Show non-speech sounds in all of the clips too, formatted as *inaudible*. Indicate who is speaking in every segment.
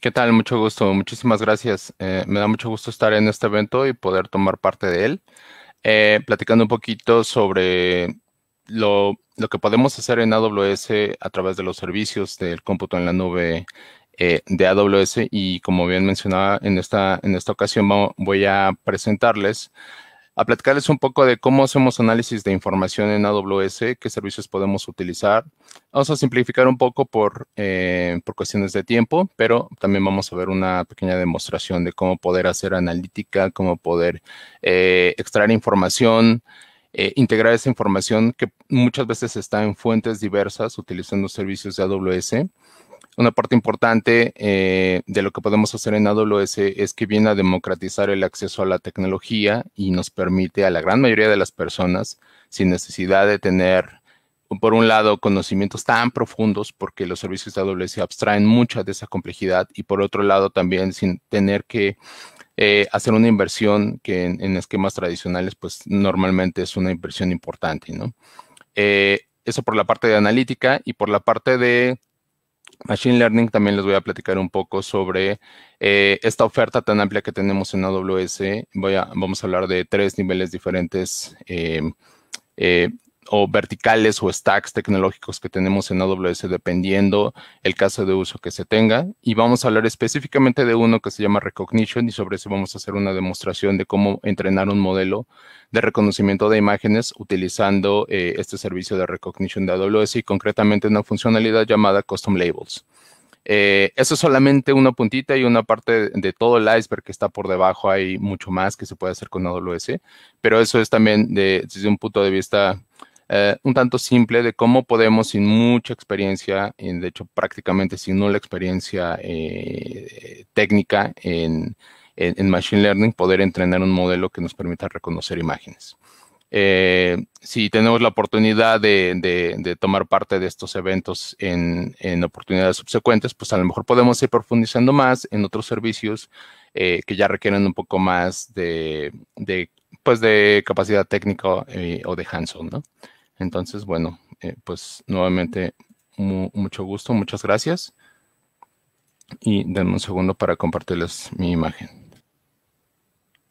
Speaker 1: ¿Qué tal? Mucho gusto. Muchísimas gracias. Eh, me da mucho gusto estar en este evento y poder tomar parte de él, eh, platicando un poquito sobre lo, que podemos hacer en AWS a través de los servicios del cómputo en la nube eh, de AWS. Y como bien mencionaba, en esta, en esta ocasión voy a presentarles a platicarles un poco de cómo hacemos análisis de información en AWS, qué servicios podemos utilizar. Vamos a simplificar un poco por, eh, por cuestiones de tiempo, pero también vamos a ver una pequeña demostración de cómo poder hacer analítica, cómo poder eh, extraer información, eh, integrar esa información que muchas veces está en fuentes diversas utilizando servicios de AWS una parte importante eh, de lo que podemos hacer en AWS es que viene a democratizar el acceso a la tecnología y nos permite a la gran mayoría de las personas, sin necesidad de tener, por un lado, conocimientos tan profundos, porque los servicios de AWS abstraen mucha de esa complejidad, y por otro lado, también sin tener que eh, hacer una inversión que en, esquemas tradicionales, pues normalmente es una inversión importante, ¿no? Eh, eso por la parte de analítica y por la parte de Machine Learning también les voy a platicar un poco sobre eh, esta oferta tan amplia que tenemos en AWS. Voy a, vamos a hablar de tres niveles diferentes eh, eh, o verticales o stacks tecnológicos que tenemos en AWS dependiendo el caso de uso que se tenga. Y vamos a hablar específicamente de uno que se llama Recognition y sobre eso vamos a hacer una demostración de cómo entrenar un modelo de reconocimiento de imágenes utilizando eh, este servicio de Recognition de AWS y concretamente una funcionalidad llamada Custom Labels. Eh, eso es solamente una puntita y una parte de, todo el iceberg que está por debajo. Hay mucho más que se puede hacer con AWS, pero eso es también desde un punto de vista eh, un tanto simple de cómo podemos sin mucha experiencia, de hecho prácticamente sin la experiencia eh, técnica en, en, Machine Learning, poder entrenar un modelo que nos permita reconocer imágenes. Eh, si tenemos la oportunidad de, de, tomar parte de estos eventos en, en, oportunidades subsecuentes, pues a lo mejor podemos ir profundizando más en otros servicios que ya requieren un poco más de, de pues de capacidad técnica o de hands-on, ¿no? Entonces, bueno, eh, pues nuevamente mucho gusto, muchas gracias. Y denme un segundo para compartirles mi imagen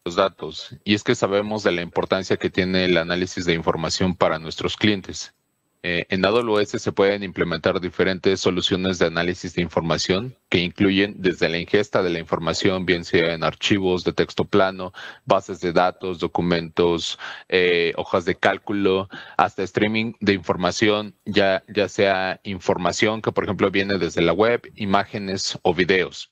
Speaker 1: los datos. Y es que sabemos de la importancia que tiene el análisis de información para nuestros clientes. Eh, en AWS se pueden implementar diferentes soluciones de análisis de información que incluyen desde la ingesta de la información, bien sea en archivos de texto plano, bases de datos, documentos, eh, hojas de cálculo, hasta streaming de información, ya sea información que por ejemplo viene desde la web, imágenes o videos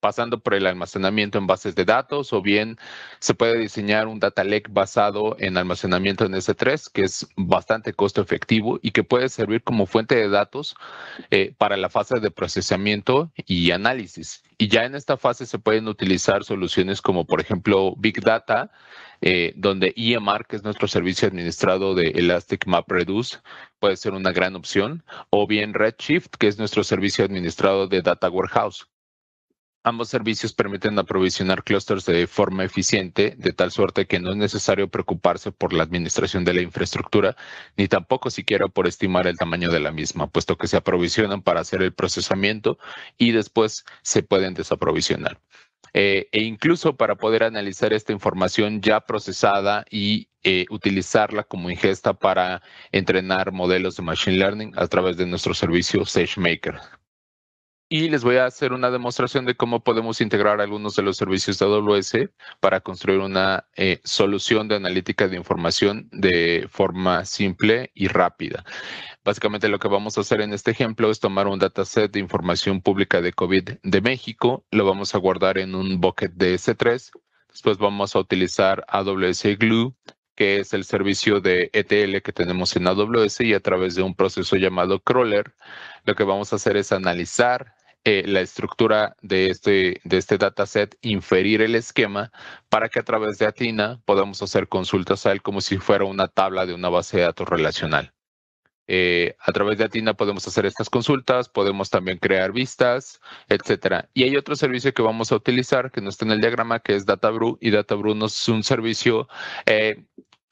Speaker 1: pasando por el almacenamiento en bases de datos o bien se puede diseñar un data lake basado en almacenamiento en S3 que es bastante costo efectivo y que puede servir como fuente de datos eh, para la fase de procesamiento y análisis. Y ya en esta fase se pueden utilizar soluciones como por ejemplo Big Data, eh, donde EMR, que es nuestro servicio administrado de Elastic MapReduce, puede ser una gran opción, o bien Redshift, que es nuestro servicio administrado de Data Warehouse Ambos servicios permiten aprovisionar clusters de forma eficiente, de tal suerte que no es necesario preocuparse por la administración de la infraestructura, ni tampoco siquiera por estimar el tamaño de la misma, puesto que se aprovisionan para hacer el procesamiento y después se pueden desaprovisionar. Eh, e incluso para poder analizar esta información ya procesada y eh, utilizarla como ingesta para entrenar modelos de Machine Learning a través de nuestro servicio SageMaker y les voy a hacer una demostración de cómo podemos integrar algunos de los servicios de AWS para construir una eh, solución de analítica de información de forma simple y rápida. Básicamente lo que vamos a hacer en este ejemplo es tomar un dataset de información pública de COVID de México, lo vamos a guardar en un bucket de S3, después vamos a utilizar AWS Glue que es el servicio de ETL que tenemos en AWS y a través de un proceso llamado crawler, lo que vamos a hacer es analizar eh, la estructura de este, de este dataset, inferir el esquema para que a través de Athena podamos hacer consultas a él como si fuera una tabla de una base de datos relacional. Eh, a través de Atina podemos hacer estas consultas, podemos también crear vistas, etcétera. Y hay otro servicio que vamos a utilizar que no está en el diagrama, que es DataBrew, y DataBrew no es un servicio eh,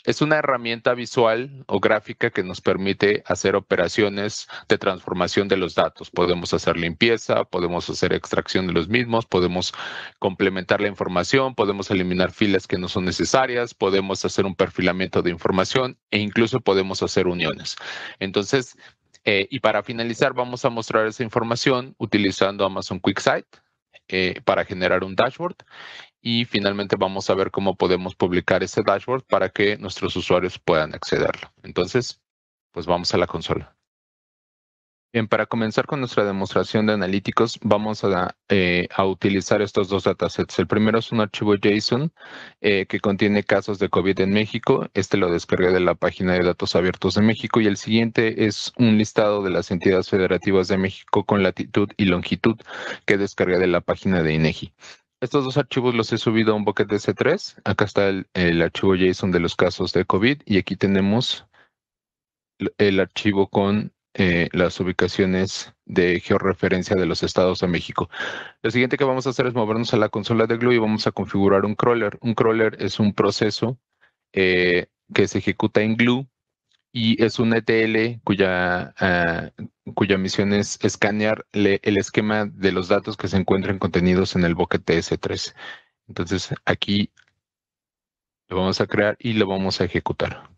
Speaker 1: es una herramienta visual o gráfica que nos permite hacer operaciones de transformación de los datos. Podemos hacer limpieza, podemos hacer extracción de los mismos, podemos complementar la información, podemos eliminar filas que no son necesarias, podemos hacer un perfilamiento de información e incluso podemos hacer uniones. Entonces, eh, y para finalizar, vamos a mostrar esa información utilizando Amazon QuickSight eh, para generar un dashboard y finalmente vamos a ver cómo podemos publicar ese dashboard para que nuestros usuarios puedan accederlo. Entonces, pues vamos a la consola. Bien, para comenzar con nuestra demostración de analíticos, vamos a, eh, utilizar estos dos datasets. El primero es un archivo JSON eh, que contiene casos de COVID en México. Este lo descargué de la página de datos abiertos de México. Y el siguiente es un listado de las entidades federativas de México con latitud y longitud que descargué de la página de INEGI. Estos dos archivos los he subido a un bucket de C3. Acá está el, archivo JSON de los casos de COVID y aquí tenemos el archivo con eh, las ubicaciones de georreferencia de los estados de México. Lo siguiente que vamos a hacer es movernos a la consola de Glue y vamos a configurar un crawler. Un crawler es un proceso eh, que se ejecuta en Glue y es un ETL cuya, ah, cuya misión es escanear el esquema de los datos que se encuentran contenidos en el bucket TS3. Entonces aquí lo vamos a crear y lo vamos a ejecutar.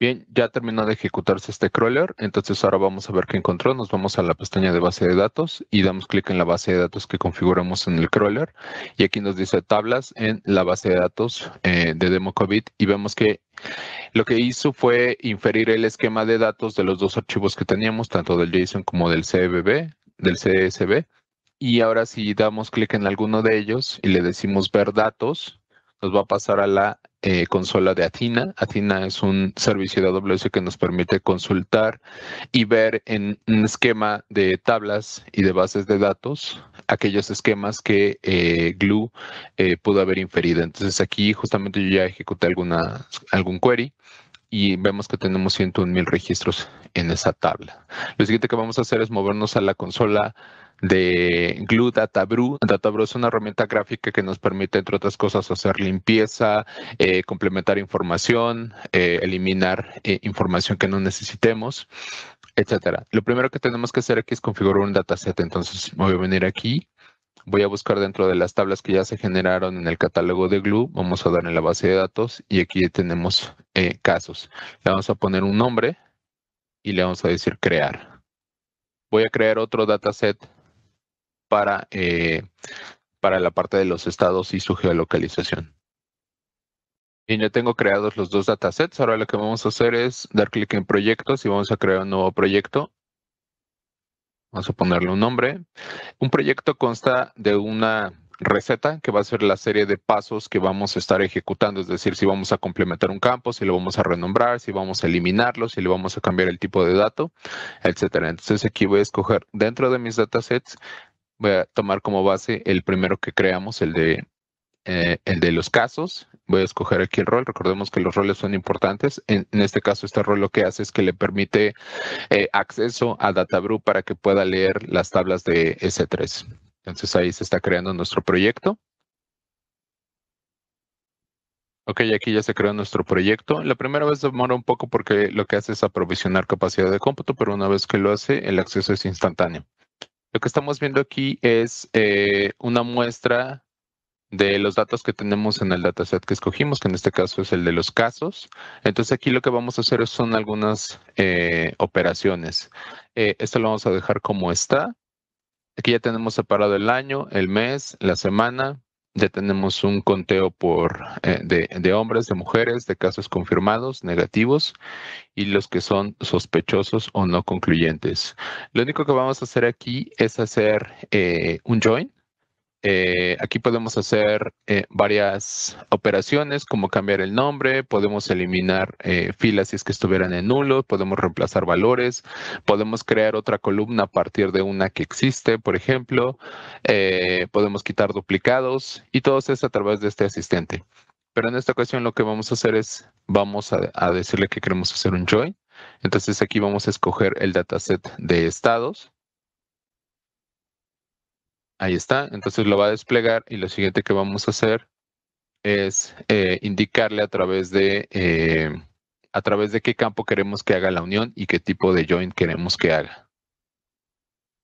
Speaker 1: Bien, ya terminó de ejecutarse este crawler, entonces ahora vamos a ver qué encontró. Nos vamos a la pestaña de base de datos y damos clic en la base de datos que configuramos en el crawler. Y aquí nos dice tablas en la base de datos eh, de Demo COVID y vemos que lo que hizo fue inferir el esquema de datos de los dos archivos que teníamos, tanto del JSON como del CSV, del CSV. Y ahora si damos clic en alguno de ellos y le decimos ver datos, nos va a pasar a la eh, consola de Athena. Athena es un servicio de AWS que nos permite consultar y ver en un esquema de tablas y de bases de datos aquellos esquemas que eh, Glue eh, pudo haber inferido. Entonces aquí justamente yo ya ejecuté alguna, algún query y vemos que tenemos 101 mil registros en esa tabla. Lo siguiente que vamos a hacer es movernos a la consola de Glue DataBrew. DataBrew es una herramienta gráfica que nos permite, entre otras cosas, hacer limpieza, eh, complementar información, eh, eliminar eh, información que no necesitemos, etcétera. Lo primero que tenemos que hacer aquí es configurar un dataset. Entonces voy a venir aquí. Voy a buscar dentro de las tablas que ya se generaron en el catálogo de Glue. Vamos a dar en la base de datos y aquí tenemos casos. Le vamos a poner un nombre y le vamos a decir crear. Voy a crear otro dataset para, eh, para la parte de los estados y su geolocalización. Y ya tengo creados los dos datasets. Ahora lo que vamos a hacer es dar clic en proyectos y vamos a crear un nuevo proyecto. Vamos a ponerle un nombre. Un proyecto consta de una receta, que va a ser la serie de pasos que vamos a estar ejecutando, es decir, si vamos a complementar un campo, si lo vamos a renombrar, si vamos a eliminarlo, si le vamos a cambiar el tipo de dato, etcétera. Entonces aquí voy a escoger dentro de mis datasets voy a tomar como base el primero que creamos, el de, eh, el de los casos. Voy a escoger aquí el rol. Recordemos que los roles son importantes. En, este caso, este rol lo que hace es que le permite eh, acceso a DataBrew para que pueda leer las tablas de S3. Entonces ahí se está creando nuestro proyecto. Ok, aquí ya se creó nuestro proyecto. La primera vez demora un poco porque lo que hace es aprovisionar capacidad de cómputo, pero una vez que lo hace, el acceso es instantáneo. Lo que estamos viendo aquí es eh, una muestra de los datos que tenemos en el dataset que escogimos, que en este caso es el de los casos. Entonces aquí lo que vamos a hacer son algunas eh, operaciones. Eh, esto lo vamos a dejar como está. Aquí ya tenemos separado el año, el mes, la semana, ya tenemos un conteo por eh, de, hombres, de mujeres, de casos confirmados, negativos y los que son sospechosos o no concluyentes. Lo único que vamos a hacer aquí es hacer eh, un join eh, aquí podemos hacer eh, varias operaciones, como cambiar el nombre, podemos eliminar eh, filas si es que estuvieran en nulo, podemos reemplazar valores, podemos crear otra columna a partir de una que existe, por ejemplo, podemos quitar duplicados y todo eso a través de este asistente. Pero en esta ocasión lo que vamos a hacer es, vamos a decirle que queremos hacer un join. Entonces aquí vamos a escoger el dataset de estados Ahí está, entonces lo va a desplegar y lo siguiente que vamos a hacer es eh, indicarle a través de eh, a través de qué campo queremos que haga la unión y qué tipo de join queremos que haga.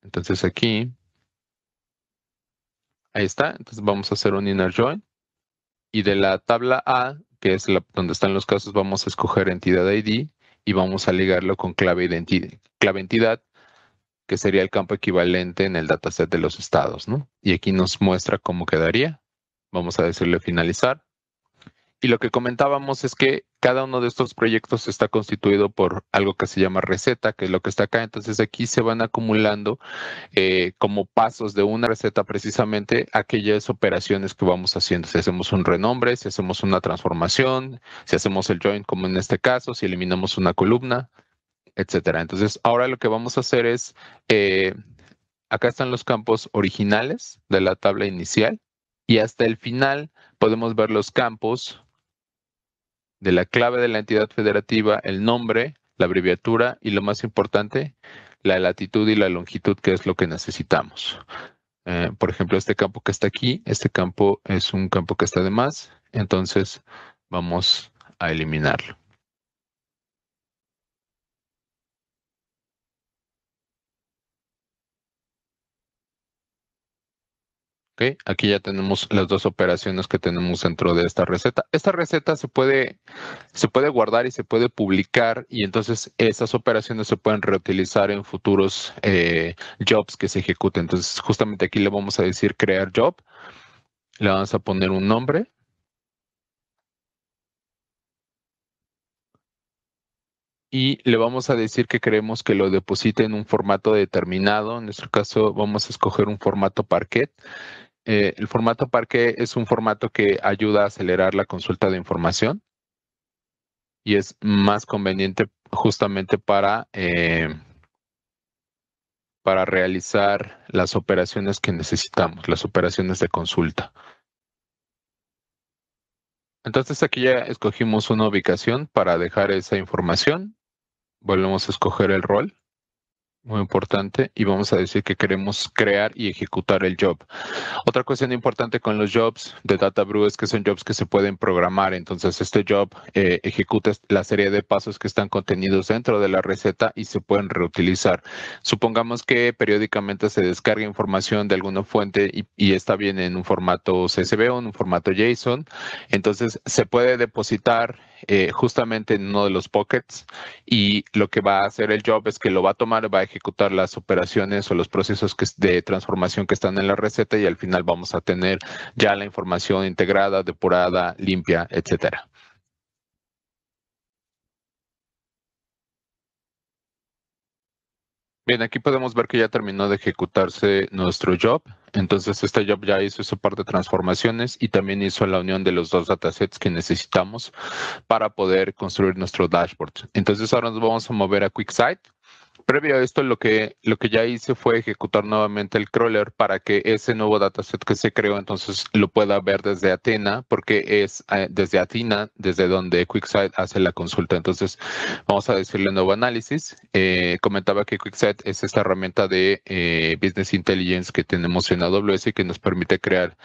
Speaker 1: Entonces aquí, ahí está, entonces vamos a hacer un inner join y de la tabla A, que es la, donde están los casos, vamos a escoger entidad ID y vamos a ligarlo con clave, identidad, clave entidad que sería el campo equivalente en el dataset de los estados, ¿no? Y aquí nos muestra cómo quedaría. Vamos a decirle finalizar. Y lo que comentábamos es que cada uno de estos proyectos está constituido por algo que se llama receta, que es lo que está acá. Entonces aquí se van acumulando eh, como pasos de una receta precisamente aquellas operaciones que vamos haciendo. Si hacemos un renombre, si hacemos una transformación, si hacemos el join como en este caso, si eliminamos una columna, etcétera. Entonces, ahora lo que vamos a hacer es, eh, acá están los campos originales de la tabla inicial y hasta el final podemos ver los campos de la clave de la entidad federativa, el nombre, la abreviatura y lo más importante, la latitud y la longitud, que es lo que necesitamos. Eh, por ejemplo, este campo que está aquí, este campo es un campo que está de más, entonces vamos a eliminarlo. Aquí ya tenemos las dos operaciones que tenemos dentro de esta receta. Esta receta se puede, se puede guardar y se puede publicar y entonces esas operaciones se pueden reutilizar en futuros eh, jobs que se ejecuten. Entonces justamente aquí le vamos a decir crear job, le vamos a poner un nombre. y le vamos a decir que queremos que lo deposite en un formato determinado. En nuestro caso, vamos a escoger un formato parquet eh, el formato Parque es un formato que ayuda a acelerar la consulta de información y es más conveniente justamente para, eh, para realizar las operaciones que necesitamos, las operaciones de consulta. Entonces aquí ya escogimos una ubicación para dejar esa información. Volvemos a escoger el rol muy importante y vamos a decir que queremos crear y ejecutar el job. Otra cuestión importante con los jobs de Data es que son jobs que se pueden programar, entonces este job eh, ejecuta la serie de pasos que están contenidos dentro de la receta y se pueden reutilizar. Supongamos que periódicamente se descarga información de alguna fuente y, y está bien en un formato CSV o en un formato JSON, entonces se puede depositar eh, justamente en uno de los pockets y lo que va a hacer el job es que lo va a tomar, va a ejecutar las operaciones o los procesos de transformación que están en la receta y al final vamos a tener ya la información integrada, depurada, limpia, etcétera. Bien, aquí podemos ver que ya terminó de ejecutarse nuestro job. Entonces, este job ya hizo su parte de transformaciones y también hizo la unión de los dos datasets que necesitamos para poder construir nuestro dashboard. Entonces, ahora nos vamos a mover a QuickSight Previo a esto, lo que, lo que ya hice fue ejecutar nuevamente el crawler para que ese nuevo dataset que se creó entonces lo pueda ver desde Atena, porque es eh, desde Athena, desde donde QuickSight hace la consulta. Entonces, vamos a decirle nuevo análisis. Eh, comentaba que QuickSight es esta herramienta de eh, Business Intelligence que tenemos en AWS y que nos permite crear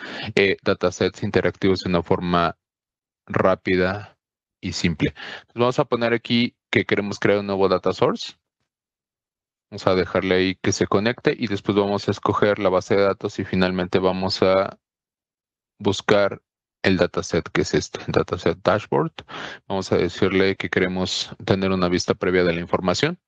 Speaker 1: datasets interactivos de una forma rápida y simple. vamos a poner aquí que queremos crear un nuevo data source Vamos a dejarle ahí que se conecte y después vamos a escoger la base de datos y finalmente vamos a buscar el dataset que es este, el dataset dashboard. Vamos a decirle que queremos tener una vista previa de la información.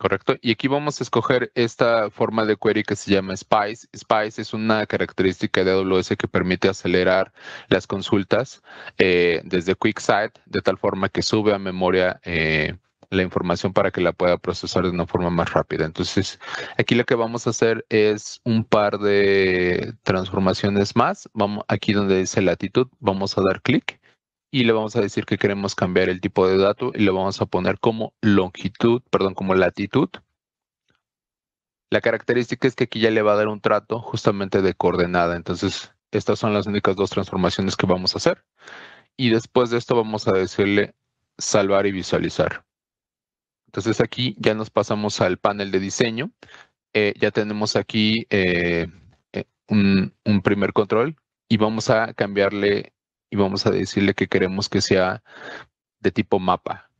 Speaker 1: Correcto. Y aquí vamos a escoger esta forma de query que se llama SPICE. SPICE es una característica de AWS que permite acelerar las consultas eh, desde QuickSight, de tal forma que sube a memoria eh, la información para que la pueda procesar de una forma más rápida. Entonces, aquí lo que vamos a hacer es un par de transformaciones más. Vamos aquí donde dice latitud, vamos a dar clic y le vamos a decir que queremos cambiar el tipo de dato y lo vamos a poner como longitud, perdón, como latitud. La característica es que aquí ya le va a dar un trato justamente de coordenada. Entonces, estas son las únicas dos transformaciones que vamos a hacer. Y después de esto vamos a decirle salvar y visualizar. Entonces aquí ya nos pasamos al panel de diseño. Eh, ya tenemos aquí eh, eh, un, primer control y vamos a cambiarle y vamos a decirle que queremos que sea de tipo mapa.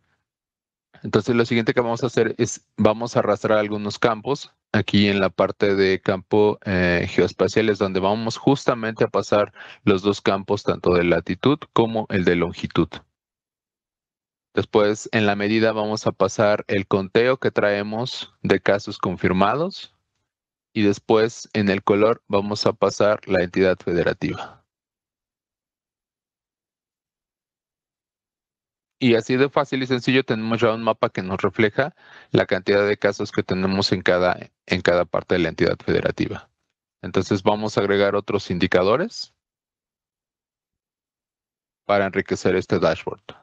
Speaker 1: Entonces lo siguiente que vamos a hacer es, vamos a arrastrar algunos campos aquí en la parte de campo eh, es donde vamos justamente a pasar los dos campos, tanto de latitud como el de longitud. Después, en la medida, vamos a pasar el conteo que traemos de casos confirmados. Y después, en el color, vamos a pasar la entidad federativa. Y así de fácil y sencillo tenemos ya un mapa que nos refleja la cantidad de casos que tenemos en cada, en cada parte de la entidad federativa. Entonces vamos a agregar otros indicadores para enriquecer este dashboard.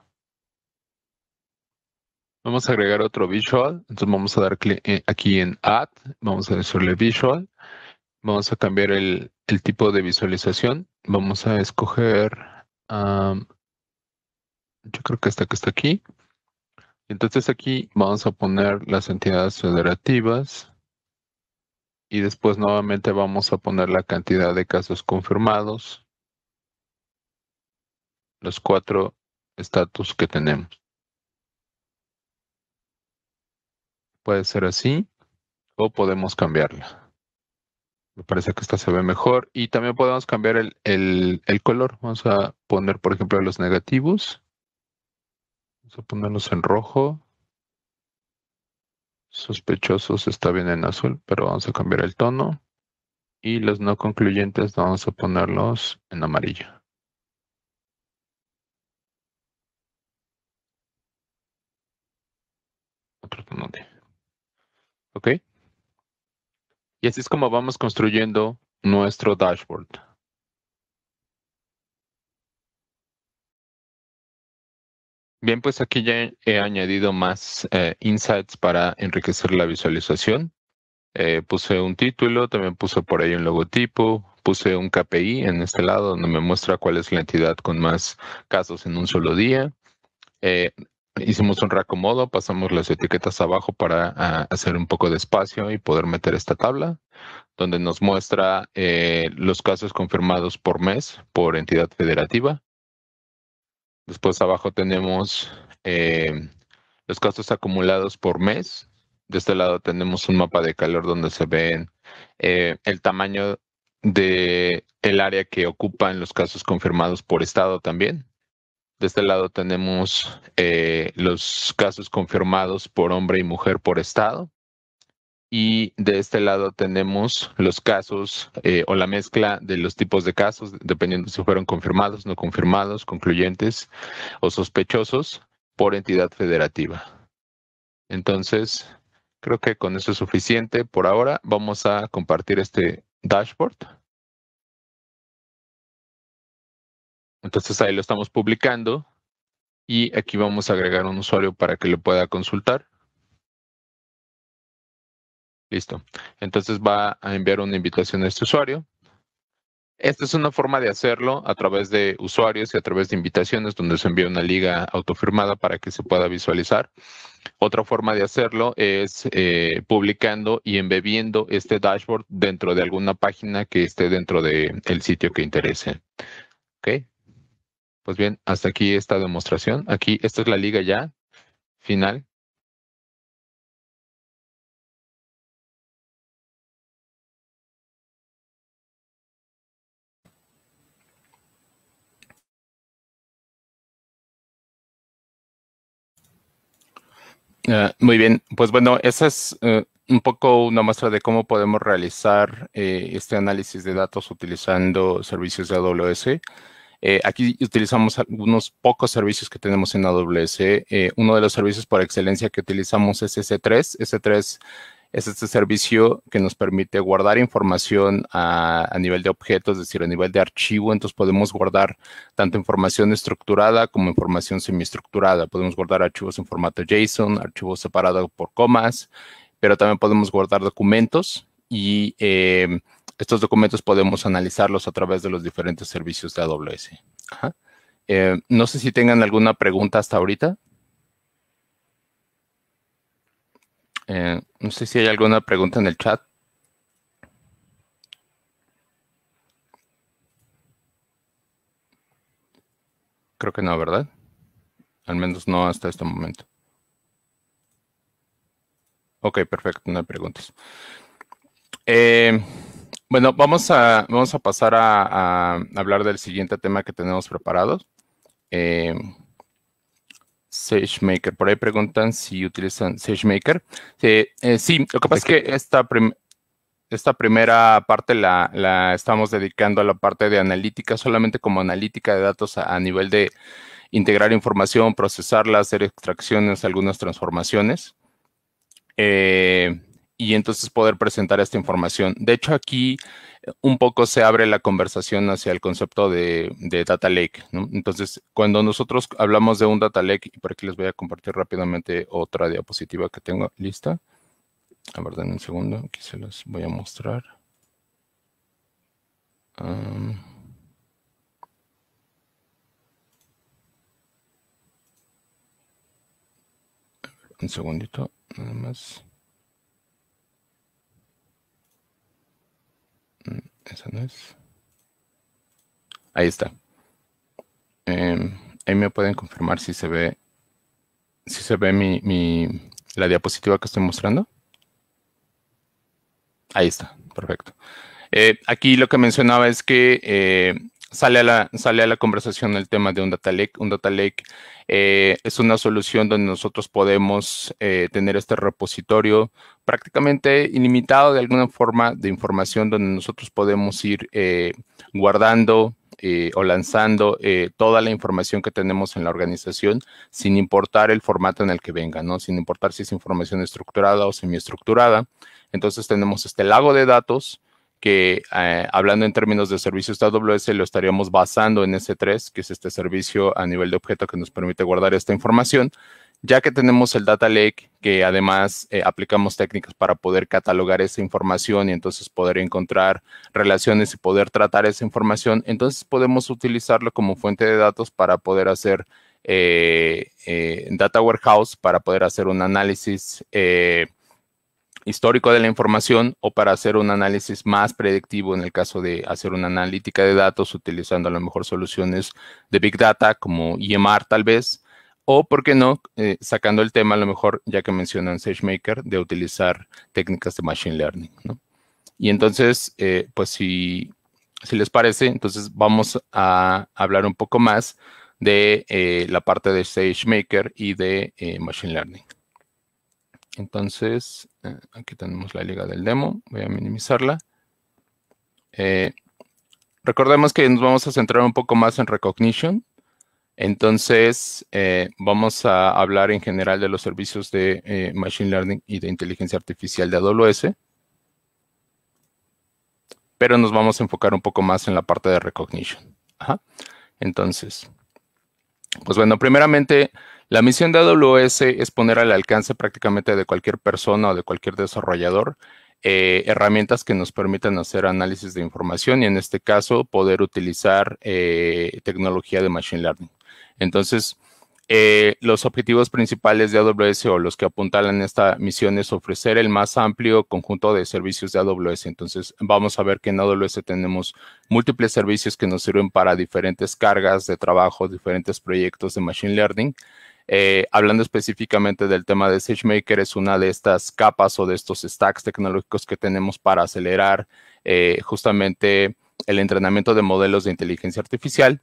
Speaker 1: Vamos a agregar otro visual. Entonces vamos a dar clic eh, aquí en Add. Vamos a decirle Visual. Vamos a cambiar el, tipo de visualización. Vamos a escoger... yo creo que esta que está aquí. Entonces aquí vamos a poner las entidades federativas. Y después nuevamente vamos a poner la cantidad de casos confirmados. Los cuatro estatus que tenemos. Puede ser así o podemos cambiarla. Me parece que esta se ve mejor. Y también podemos cambiar el, color. Vamos a poner, por ejemplo, los negativos. Vamos a ponerlos en rojo. Sospechosos está bien en azul, pero vamos a cambiar el tono. Y los no concluyentes vamos a ponerlos en amarillo. Otro tono de... ¿Ok? Y así es como vamos construyendo nuestro dashboard. Bien, pues aquí ya he añadido más eh, insights para enriquecer la visualización. Eh, puse un título, también puse por ahí un logotipo, puse un KPI en este lado donde me muestra cuál es la entidad con más casos en un solo día. Eh, hicimos un reacomodo, pasamos las etiquetas abajo para ah, hacer un poco de espacio y poder meter esta tabla, donde nos muestra eh, los casos confirmados por mes por entidad federativa. Después abajo tenemos eh, los casos acumulados por mes. De este lado tenemos un mapa de calor donde se ve eh, el tamaño de área que ocupan los casos confirmados por estado también. De este lado tenemos eh, los casos confirmados por hombre y mujer por estado. Y de este lado tenemos los casos eh, o la mezcla de los tipos de casos, dependiendo si fueron confirmados, no confirmados, concluyentes o sospechosos por entidad federativa. Entonces, creo que con eso es suficiente por ahora. Vamos a compartir este dashboard. Entonces ahí lo estamos publicando y aquí vamos a agregar un usuario para que lo pueda consultar. Listo. Entonces va a enviar una invitación a este usuario. Esta es una forma de hacerlo a través de usuarios y a través de invitaciones donde se envía una liga autofirmada para que se pueda visualizar. Otra forma de hacerlo es eh, publicando y embebiendo este dashboard dentro de alguna página que esté dentro del sitio que interese. ¿Okay? Pues bien, hasta aquí esta demostración. Aquí, esta es la liga ya final. Ah, muy bien, pues bueno, esa es eh, un poco una muestra de cómo podemos realizar eh, este análisis de datos utilizando servicios de AWS. Eh, aquí utilizamos algunos pocos servicios que tenemos en AWS. Eh, uno de los servicios por excelencia que utilizamos es S3. S3 es este servicio que nos permite guardar información a, nivel de objetos, es decir, a nivel de archivo. Entonces podemos guardar tanto información estructurada como información semiestructurada. Podemos guardar archivos en formato JSON, archivos separados por comas, pero también podemos guardar documentos y... Eh, estos documentos podemos analizarlos a través de los diferentes servicios de AWS. Eh, no sé si tengan alguna pregunta hasta ahorita. Eh, no sé si hay alguna pregunta en el chat. Creo que no, ¿verdad? Al menos no hasta este momento. Ok, perfecto, no hay preguntas. Eh, bueno, vamos a, vamos a pasar a, hablar del siguiente tema que tenemos preparados. Eh, SageMaker. Por ahí preguntan si utilizan SageMaker. sí, eh, lo que pasa es que esta, esta primera parte la, estamos dedicando a la parte de analítica, solamente como analítica de datos a, nivel de integrar información, procesarla, hacer extracciones, algunas transformaciones. Eh, y entonces poder presentar esta información. De hecho, aquí eh, un poco se abre la conversación hacia el concepto de, data lake. Entonces, cuando nosotros hablamos de un data lake, y por aquí les voy a compartir rápidamente otra diapositiva que tengo lista. A ver, denme un segundo, aquí se los voy a mostrar. un segundito, nada más. Mm, esa no es. Ahí está. Em, ahí me pueden confirmar si se ve, si se ve mi, la diapositiva que estoy mostrando. Ahí está, perfecto. Eh, aquí lo que mencionaba es que eh, sale a la, sale a la conversación el tema de un data lake. Un data lake eh, es una solución donde nosotros podemos eh, tener este repositorio prácticamente ilimitado de alguna forma de información donde nosotros podemos ir eh, guardando o lanzando toda la información que tenemos en la organización sin importar el formato en el que venga, ¿no? Sin importar si es información estructurada o semiestructurada. Entonces tenemos este lago de datos que eh, hablando en términos de servicios AWS lo estaríamos basando en S3, que es este servicio a nivel de objeto que nos permite guardar esta información, ya que tenemos el Data Lake, que además eh, aplicamos técnicas para poder catalogar esa información y entonces poder encontrar relaciones y poder tratar esa información, entonces podemos utilizarlo como fuente de datos para poder hacer eh, Data Warehouse, para poder hacer un análisis histórico de la información o para hacer un análisis más predictivo en el caso de hacer una analítica de datos utilizando a lo mejor soluciones de Big Data como EMR tal vez, o por qué no, eh, sacando el tema a lo mejor, ya que mencionan SageMaker, de utilizar técnicas de Machine Learning. Y entonces, eh, pues si, si les parece, entonces vamos a hablar un poco más de eh, la parte de SageMaker y de Machine Learning. Entonces, eh, aquí tenemos la liga del demo. Voy a minimizarla. Eh, recordemos que nos vamos a centrar un poco más en Recognition. Entonces, eh, vamos a hablar en general de los servicios de Machine Learning y de Inteligencia Artificial de AWS. Pero nos vamos a enfocar un poco más en la parte de Recognition. Entonces, pues bueno, primeramente la misión de AWS es poner al alcance prácticamente de cualquier persona o de cualquier desarrollador eh, herramientas que nos permitan hacer análisis de información y en este caso poder utilizar eh, tecnología de Machine Learning. Entonces, eh, los objetivos principales de AWS o los que apuntalan esta misión es ofrecer el más amplio conjunto de servicios de AWS. Entonces, vamos a ver que en AWS tenemos múltiples servicios que nos sirven para diferentes cargas de trabajo, diferentes proyectos de Machine Learning. Eh, hablando específicamente del tema de SageMaker, es una de estas capas o de estos stacks tecnológicos que tenemos para acelerar eh, justamente el entrenamiento de modelos de inteligencia artificial.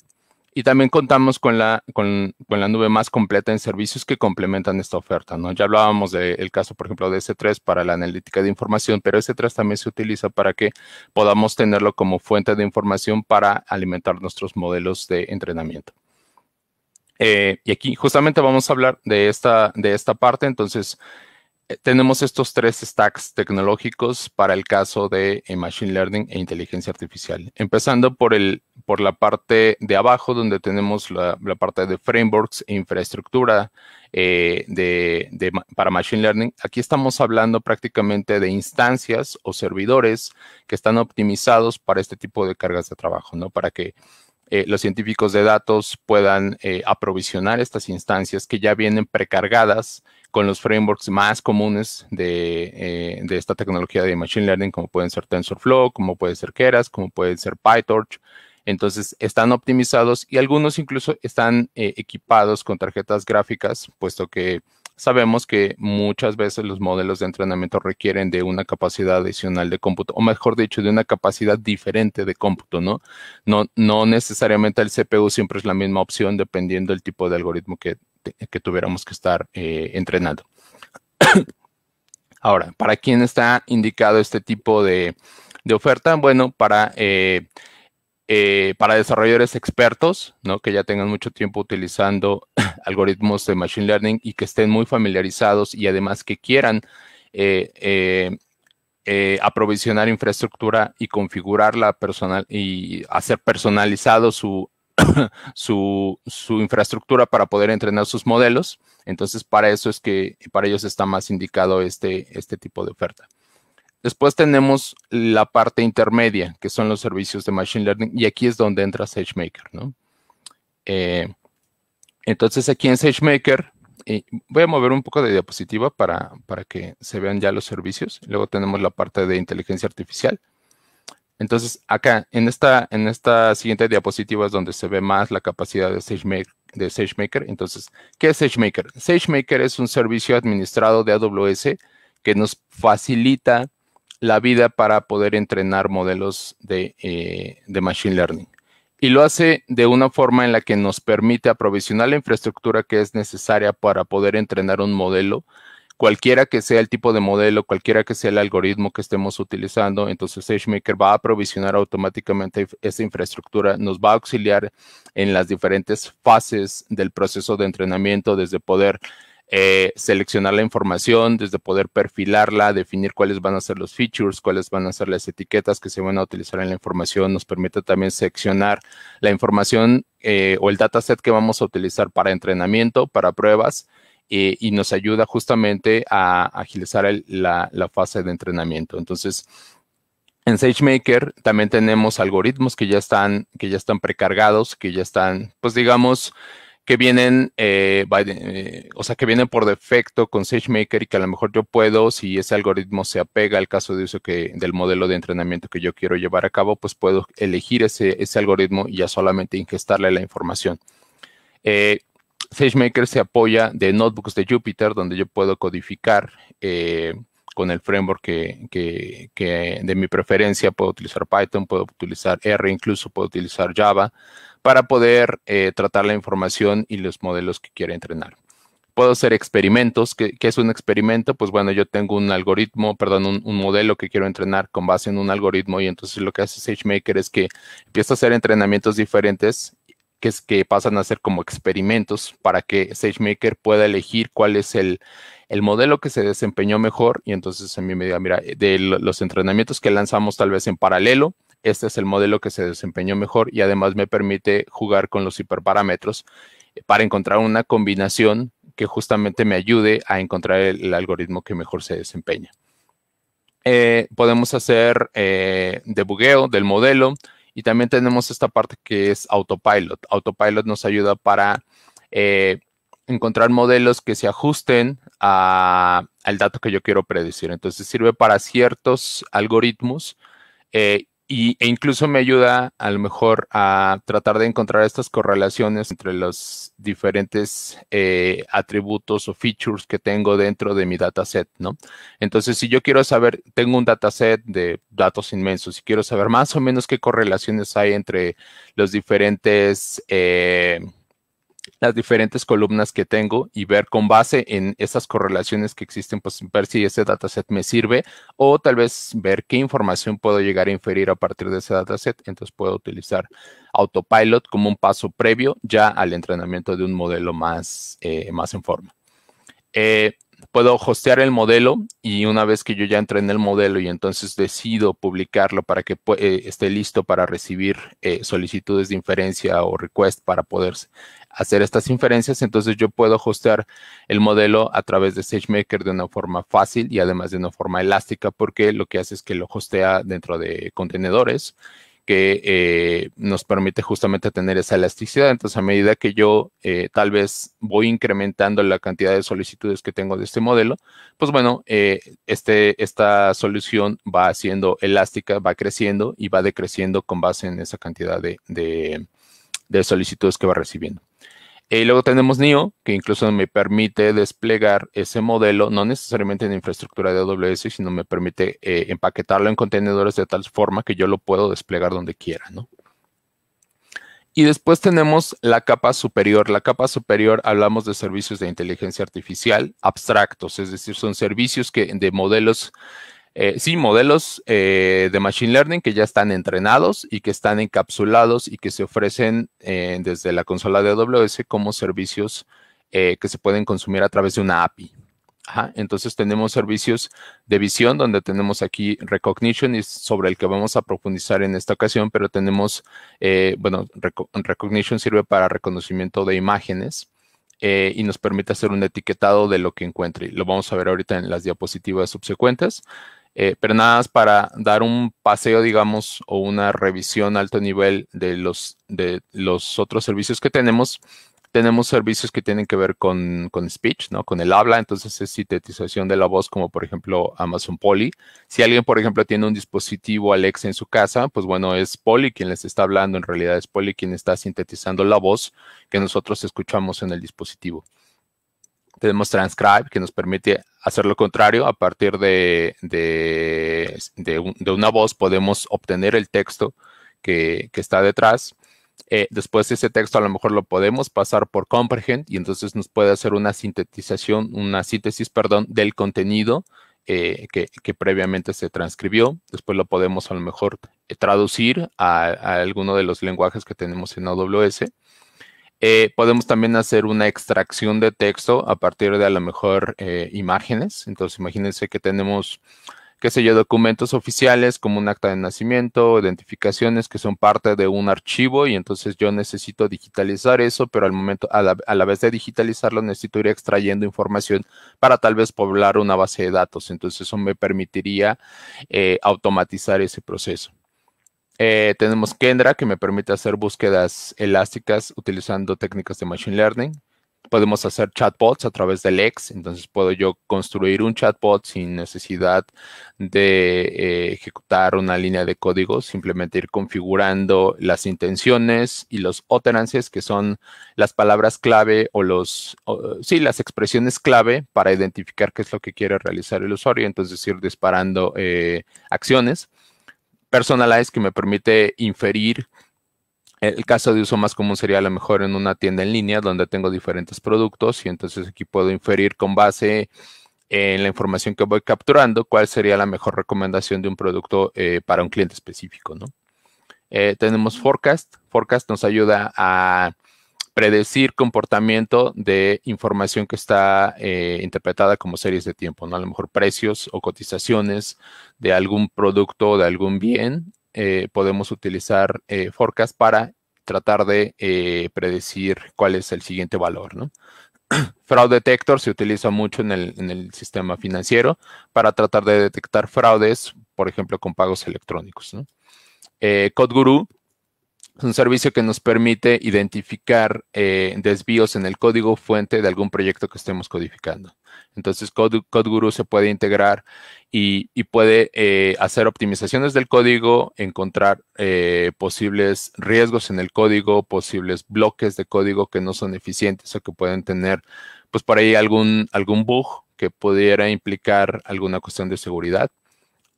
Speaker 1: Y también contamos con la, con, la nube más completa en servicios que complementan esta oferta, ¿no? Ya hablábamos del caso, por ejemplo, de S3 para la analítica de información, pero S3 también se utiliza para que podamos tenerlo como fuente de información para alimentar nuestros modelos de entrenamiento. Eh, y aquí justamente vamos a hablar de esta, de esta parte. Entonces, eh, tenemos estos tres stacks tecnológicos para el caso de eh, Machine Learning e inteligencia artificial. Empezando por, el, por la parte de abajo, donde tenemos la, parte de frameworks e infraestructura de, para Machine Learning. Aquí estamos hablando prácticamente de instancias o servidores que están optimizados para este tipo de cargas de trabajo, ¿no? Para que eh, los científicos de datos puedan eh, aprovisionar estas instancias que ya vienen precargadas con los frameworks más comunes de, eh, esta tecnología de Machine Learning, como pueden ser TensorFlow, como pueden ser Keras, como pueden ser PyTorch. Entonces, están optimizados y algunos incluso están equipados con tarjetas gráficas, puesto que Sabemos que muchas veces los modelos de entrenamiento requieren de una capacidad adicional de cómputo, o mejor dicho, de una capacidad diferente de cómputo, ¿no? No, no necesariamente el CPU siempre es la misma opción dependiendo del tipo de algoritmo que, tuviéramos que estar eh, entrenando. Ahora, ¿para quién está indicado este tipo de, oferta? Bueno, para eh, eh, para desarrolladores expertos, que ya tengan mucho tiempo utilizando *clears throat* algoritmos de Machine Learning y que estén muy familiarizados y además que quieran eh, eh, aprovisionar infraestructura y configurarla personal y hacer personalizado *clears throat* su, infraestructura para poder entrenar sus modelos. Entonces, para eso es que para ellos está más indicado este, este tipo de oferta. Después tenemos la parte intermedia, que son los servicios de Machine Learning, y aquí es donde entra SageMaker, ¿no? Eh, entonces, aquí en SageMaker, eh, voy a mover un poco de diapositiva para, que se vean ya los servicios. Luego tenemos la parte de inteligencia artificial. Entonces, acá, en esta, en esta siguiente diapositiva es donde se ve más la capacidad De SageMaker. Entonces, ¿qué es SageMaker? SageMaker es un servicio administrado de AWS que nos facilita la vida para poder entrenar modelos eh, de, Machine Learning. Y lo hace de una forma en la que nos permite aprovisionar la infraestructura que es necesaria para poder entrenar un modelo, cualquiera que sea el tipo de modelo, cualquiera que sea el algoritmo que estemos utilizando. Entonces, SageMaker va a aprovisionar automáticamente esa infraestructura, nos va a auxiliar en las diferentes fases del proceso de entrenamiento, desde poder eh, seleccionar la información, desde poder perfilarla, definir cuáles van a ser los features, cuáles van a ser las etiquetas que se van a utilizar en la información, nos permite también seleccionar la información eh, o el dataset que vamos a utilizar para entrenamiento, para pruebas, y nos ayuda justamente a agilizar la, fase de entrenamiento. Entonces, en SageMaker también tenemos algoritmos que ya están, que ya están precargados, que ya están, pues digamos, que vienen, eh, eh, o sea, que vienen por defecto con SageMaker y que a lo mejor yo puedo, si ese algoritmo se apega al caso de uso que, del modelo de entrenamiento que yo quiero llevar a cabo, pues puedo elegir ese, algoritmo y ya solamente ingestarle la información. Eh, SageMaker se apoya de notebooks de Jupyter, donde yo puedo codificar con el framework de mi preferencia. Puedo utilizar Python, puedo utilizar R, incluso puedo utilizar Java para poder eh, tratar la información y los modelos que quiere entrenar. Puedo hacer experimentos. ¿Qué, es un experimento? Pues bueno, yo tengo un algoritmo, perdón, un, modelo que quiero entrenar con base en un algoritmo y entonces lo que hace SageMaker es que empieza a hacer entrenamientos diferentes que, pasan a ser como experimentos para que SageMaker pueda elegir cuál es el, el modelo que se desempeñó mejor y entonces en mi me mira, de los entrenamientos que lanzamos tal vez en paralelo, este es el modelo que se desempeñó mejor y además me permite jugar con los hiperparámetros eh, para encontrar una combinación que justamente me ayude a encontrar el, algoritmo que mejor se desempeña. Eh, podemos hacer eh, debugueo del modelo y también tenemos esta parte que es autopilot. Autopilot nos ayuda para encontrar modelos que se ajusten al dato que yo quiero predecir. Entonces sirve para ciertos algoritmos y, e incluso me ayuda a lo mejor a tratar de encontrar estas correlaciones entre los diferentes eh, atributos o features que tengo dentro de mi dataset, ¿no? Entonces, si yo quiero saber, tengo un dataset de datos inmensos, y quiero saber más o menos qué correlaciones hay entre los diferentes... Eh, las diferentes columnas que tengo y ver con base en esas correlaciones que existen, pues ver si ese dataset me sirve o tal vez ver qué información puedo llegar a inferir a partir de ese dataset. Entonces puedo utilizar autopilot como un paso previo ya al entrenamiento de un modelo más, eh, más en forma. Eh, puedo hostear el modelo y una vez que yo ya entré en el modelo y entonces decido publicarlo para que eh, esté listo para recibir eh, solicitudes de inferencia o request para poder hacer estas inferencias, entonces yo puedo hostear el modelo a través de SageMaker de una forma fácil y además de una forma elástica porque lo que hace es que lo hostea dentro de contenedores que eh, nos permite justamente tener esa elasticidad. Entonces, a medida que yo eh, tal vez voy incrementando la cantidad de solicitudes que tengo de este modelo, pues bueno, eh, este, esta solución va siendo elástica, va creciendo y va decreciendo con base en esa cantidad de solicitudes que va recibiendo. Eh, y luego tenemos NIO, que incluso me permite desplegar ese modelo, no necesariamente en infraestructura de AWS, sino me permite eh, empaquetarlo en contenedores de tal forma que yo lo puedo desplegar donde quiera, ¿no? Y después tenemos la capa superior. La capa superior hablamos de servicios de inteligencia artificial abstractos, es decir, son servicios que, de modelos eh, sí, modelos eh, de Machine Learning que ya están entrenados y que están encapsulados y que se ofrecen eh, desde la consola de AWS como servicios que se pueden consumir a través de una API. Entonces tenemos servicios de visión donde tenemos aquí Recognition y sobre el que vamos a profundizar en esta ocasión, pero tenemos, bueno, Recognition sirve para reconocimiento de imágenes. y nos permite hacer un etiquetado de lo que encuentre. Lo vamos a ver ahorita en las diapositivas subsecuentes. Eh, pero nada más para dar un paseo, digamos, o una revisión alto nivel de los, de los otros servicios que tenemos, tenemos servicios que tienen que ver con, con speech, ¿no? Con el habla, entonces es sintetización de la voz, como por ejemplo Amazon Polly. Si alguien, por ejemplo, tiene un dispositivo Alexa en su casa, pues bueno, es Polly quien les está hablando, en realidad es Polly quien está sintetizando la voz que nosotros escuchamos en el dispositivo. Tenemos Transcribe, que nos permite hacer lo contrario, a partir de, una voz podemos obtener el texto que, está detrás. Eh, después ese texto a lo mejor lo podemos pasar por Comprehend y entonces nos puede hacer una sintetización, una síntesis, perdón, del contenido eh, que, previamente se transcribió. Después lo podemos a lo mejor eh, traducir a, a, alguno de los lenguajes que tenemos en AWS eh, podemos también hacer una extracción de texto a partir de a lo mejor eh, imágenes. Entonces, imagínense que tenemos, qué sé yo, documentos oficiales como un acta de nacimiento, identificaciones que son parte de un archivo y entonces yo necesito digitalizar eso, pero al momento, a la, vez de digitalizarlo, necesito ir extrayendo información para tal vez poblar una base de datos. Entonces, eso me permitiría eh, automatizar ese proceso. Eh, tenemos Kendra, que me permite hacer búsquedas elásticas utilizando técnicas de Machine Learning. Podemos hacer chatbots a través de Lex. entonces puedo yo construir un chatbot sin necesidad de eh, ejecutar una línea de código, simplemente ir configurando las intenciones y los utterances, que son las palabras clave o los, sí, las expresiones clave para identificar qué es lo que quiere realizar el usuario, entonces ir disparando eh, acciones personalized que me permite inferir. El caso de uso más común sería a lo mejor en una tienda en línea donde tengo diferentes productos y entonces aquí puedo inferir con base en la información que voy capturando cuál sería la mejor recomendación de un producto eh, para un cliente específico, eh, tenemos Forecast. Forecast nos ayuda a predecir comportamiento de información que está eh, interpretada como series de tiempo, ¿no? A lo mejor precios o cotizaciones de algún producto o de algún bien. Eh, podemos utilizar eh, forecast para tratar de eh, predecir cuál es el siguiente valor, ¿no? *clears throat* Fraud Detector se utiliza mucho en el, en el, sistema financiero para tratar de detectar fraudes, por ejemplo, con pagos electrónicos. ¿no? CodeGuru es un servicio que nos permite identificar eh, desvíos en el código fuente de algún proyecto que estemos codificando. Entonces, CodeGuru se puede integrar y, puede eh, hacer optimizaciones del código, encontrar eh, posibles riesgos en el código, posibles bloques de código que no son eficientes o que pueden tener, pues por ahí algún, algún bug que pudiera implicar alguna cuestión de seguridad.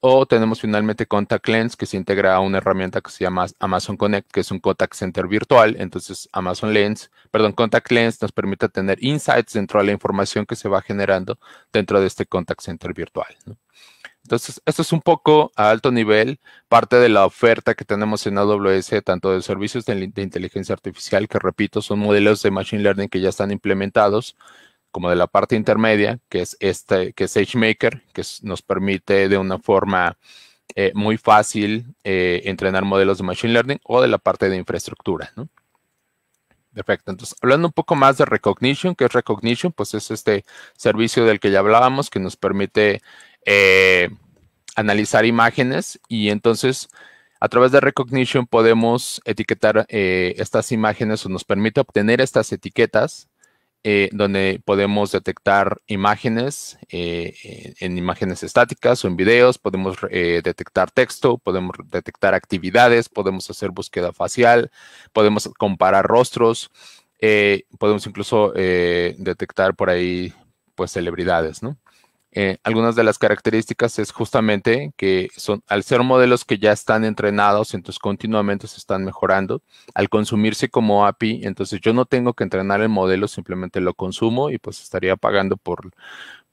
Speaker 1: O tenemos finalmente Contact Lens, que se integra a una herramienta que se llama Amazon Connect, que es un contact center virtual. Entonces, Amazon Lens, perdón, Contact Lens nos permite tener insights dentro de la información que se va generando dentro de este contact center virtual. Entonces, esto es un poco a alto nivel, parte de la oferta que tenemos en AWS, tanto de servicios de inteligencia artificial, que repito, son modelos de machine learning que ya están implementados, como de la parte intermedia, que es este, que SageMaker, que nos permite de una forma eh, muy fácil eh, entrenar modelos de Machine Learning o de la parte de infraestructura, ¿no? Perfecto. Entonces, hablando un poco más de Recognition, ¿qué es Recognition? Pues es este servicio del que ya hablábamos que nos permite eh, analizar imágenes y entonces a través de Recognition podemos etiquetar estas imágenes o nos permite obtener estas etiquetas eh, donde podemos detectar imágenes eh, eh, en imágenes estáticas o en videos, podemos detectar texto, podemos detectar actividades, podemos hacer búsqueda facial, podemos comparar rostros, podemos incluso detectar por ahí pues celebridades, ¿no? Eh, algunas de las características es justamente que son, al ser modelos que ya están entrenados, entonces continuamente se están mejorando. Al consumirse como API, entonces yo no tengo que entrenar el modelo, simplemente lo consumo y pues estaría pagando por,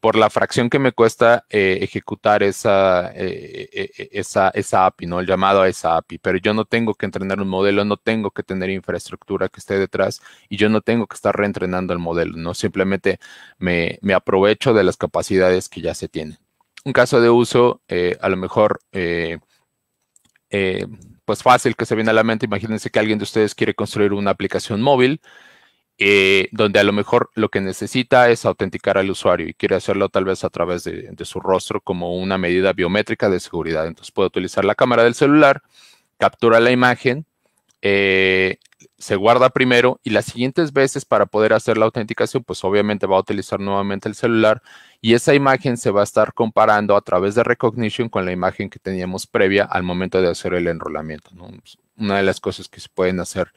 Speaker 1: por la fracción que me cuesta eh, ejecutar esa, eh, eh, esa, API, ¿no? El llamado a esa API. Pero yo no tengo que entrenar un modelo, no tengo que tener infraestructura que esté detrás y yo no tengo que estar reentrenando el modelo, ¿no? Simplemente me, aprovecho de las capacidades que ya se tienen. Un caso de uso, a lo mejor, pues fácil que se viene a la mente. Imagínense que alguien de ustedes quiere construir una aplicación móvil eh, donde a lo mejor lo que necesita es autenticar al usuario y quiere hacerlo tal vez a través de, su rostro como una medida biométrica de seguridad. Entonces puede utilizar la cámara del celular, captura la imagen, eh, se guarda primero y las siguientes veces para poder hacer la autenticación, pues obviamente va a utilizar nuevamente el celular y esa imagen se va a estar comparando a través de Recognition con la imagen que teníamos previa al momento de hacer el enrolamiento una de las cosas que se pueden hacer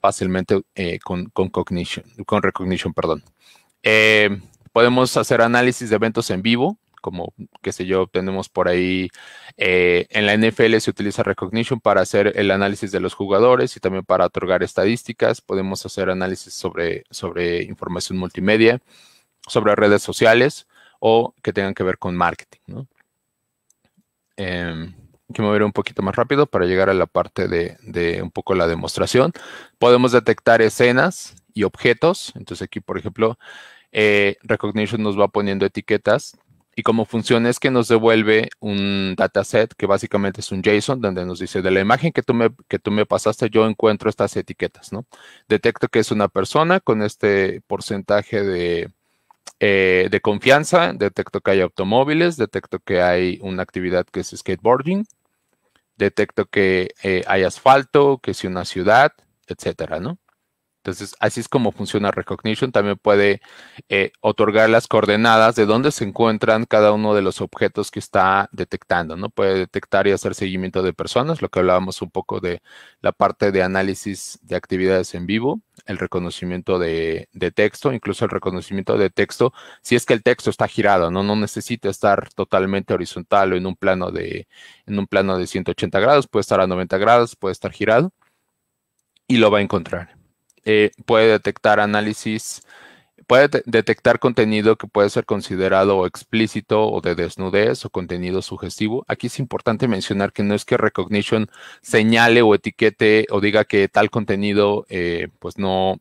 Speaker 1: fácilmente eh, con, con, cognition, con recognition, perdón. Eh, podemos hacer análisis de eventos en vivo, como, qué sé yo, tenemos por ahí, eh, en la NFL se utiliza Recognition para hacer el análisis de los jugadores y también para otorgar estadísticas. Podemos hacer análisis sobre, sobre información multimedia, sobre redes sociales o que tengan que ver con marketing, em, que mover un poquito más rápido para llegar a la parte de, un poco la demostración. Podemos detectar escenas y objetos. Entonces aquí, por ejemplo, eh, Recognition nos va poniendo etiquetas y como función es que nos devuelve un dataset que básicamente es un JSON donde nos dice de la imagen que tú me, que tú me pasaste, yo encuentro estas etiquetas, ¿no? Detecto que es una persona con este porcentaje de, eh, de confianza, detecto que hay automóviles, detecto que hay una actividad que es skateboarding, detecto que eh, hay asfalto, que es una ciudad, etcétera, ¿no? Entonces, así es como funciona Recognition. También puede eh, otorgar las coordenadas de dónde se encuentran cada uno de los objetos que está detectando, ¿no? Puede detectar y hacer seguimiento de personas, lo que hablábamos un poco de la parte de análisis de actividades en vivo, el reconocimiento de, de texto, incluso el reconocimiento de texto, si es que el texto está girado, ¿no? No necesita estar totalmente horizontal o en un plano de, en un plano de 180 grados, puede estar a 90 grados, puede estar girado y lo va a encontrar. Eh, puede detectar análisis, puede detectar contenido que puede ser considerado explícito o de desnudez o contenido sugestivo. Aquí es importante mencionar que no es que Recognition señale o etiquete o diga que tal contenido eh, pues no,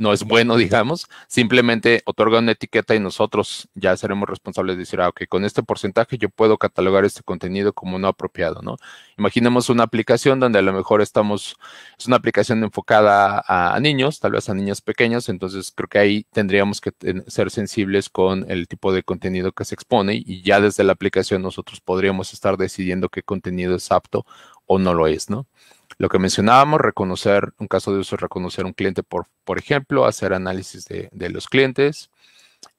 Speaker 1: no es bueno, digamos, simplemente otorga una etiqueta y nosotros ya seremos responsables de decir, ah, ok, con este porcentaje yo puedo catalogar este contenido como no apropiado, ¿no? Imaginemos una aplicación donde a lo mejor estamos, es una aplicación enfocada a, niños, tal vez a niños pequeños, entonces creo que ahí tendríamos que ser sensibles con el tipo de contenido que se expone y ya desde la aplicación nosotros podríamos estar decidiendo qué contenido es apto o no lo es, ¿no? Lo que mencionábamos, reconocer un caso de uso, reconocer un cliente, por, por ejemplo, hacer análisis de, los clientes,